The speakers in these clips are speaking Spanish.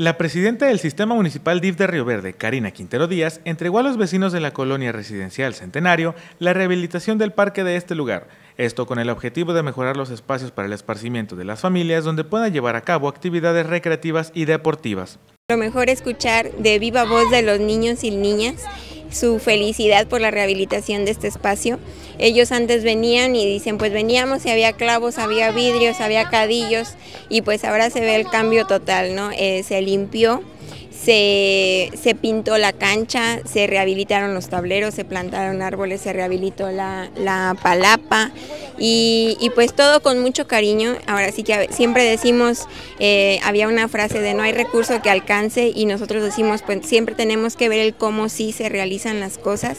La presidenta del Sistema Municipal DIF de Río Verde, Karina Quintero Díaz, entregó a los vecinos de la colonia residencial Centenario la rehabilitación del parque de este lugar, esto con el objetivo de mejorar los espacios para el esparcimiento de las familias donde puedan llevar a cabo actividades recreativas y deportivas. Lo mejor escuchar de viva voz de los niños y niñas su felicidad por la rehabilitación de este espacio. Ellos antes venían y dicen, pues veníamos y había clavos, había vidrios, había cadillos y pues ahora se ve el cambio total, ¿no? Eh, se limpió se, se, pintó la cancha, se rehabilitaron los tableros, se plantaron árboles, se rehabilitó la, la palapa y, pues todo con mucho cariño. Ahora sí que siempre decimos, eh, había una frase de no hay recurso que alcance y nosotros decimos, pues siempre tenemos que ver el cómo sí se realizan las cosas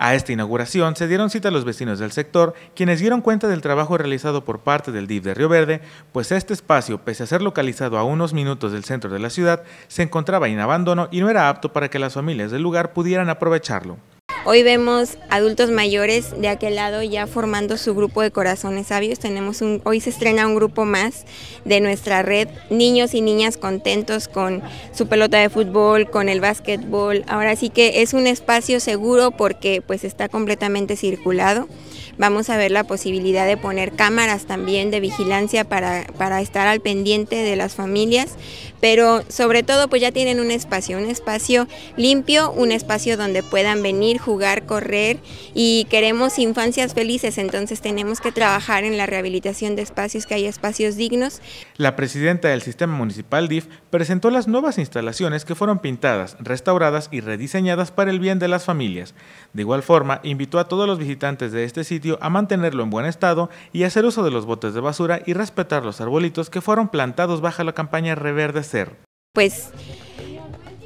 a esta inauguración se dieron cita a los vecinos del sector, quienes dieron cuenta del trabajo realizado por parte del DIF de Río Verde, pues este espacio, pese a ser localizado a unos minutos del centro de la ciudad, se encontraba en abandono y no era apto para que las familias del lugar pudieran aprovecharlo. Hoy vemos adultos mayores de aquel lado ya formando su grupo de corazones sabios. Tenemos hoy se estrena un grupo más de nuestra red, niños y niñas contentos con su pelota de fútbol, con el básquetbol. Ahora sí que es un espacio seguro porque pues está completamente circulado. Vamos a ver la posibilidad de poner cámaras también de vigilancia para, para estar al pendiente de las familias, pero sobre todo pues ya tienen un espacio, un espacio limpio, un espacio donde puedan venir, jugar correr y queremos infancias felices, entonces tenemos que trabajar en la rehabilitación de espacios, que hay espacios dignos. La presidenta del sistema municipal DIF presentó las nuevas instalaciones que fueron pintadas, restauradas y rediseñadas para el bien de las familias. De igual forma, invitó a todos los visitantes de este sitio a mantenerlo en buen estado y hacer uso de los botes de basura y respetar los arbolitos que fueron plantados bajo la campaña Reverdecer. Pues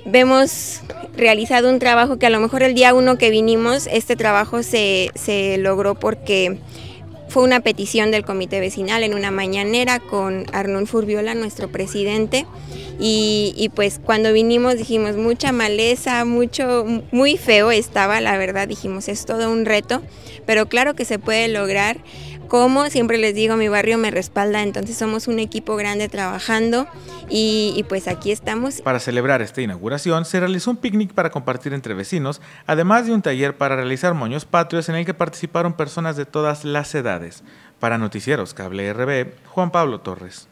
vemos realizado un trabajo que a lo mejor el día uno que vinimos, este trabajo se, logró porque fue una petición del comité vecinal en una mañanera con Arnul Furbiola, nuestro presidente, y, y, pues cuando vinimos dijimos mucha maleza, mucho, muy feo estaba, la verdad dijimos es todo un reto, pero claro que se puede lograr como, siempre les digo, mi barrio me respalda, entonces somos un equipo grande trabajando y, pues aquí estamos. Para celebrar esta inauguración se realizó un picnic para compartir entre vecinos, además de un taller para realizar moños patrios en el que participaron personas de todas las edades. Para Noticieros Cable RB, Juan Pablo Torres.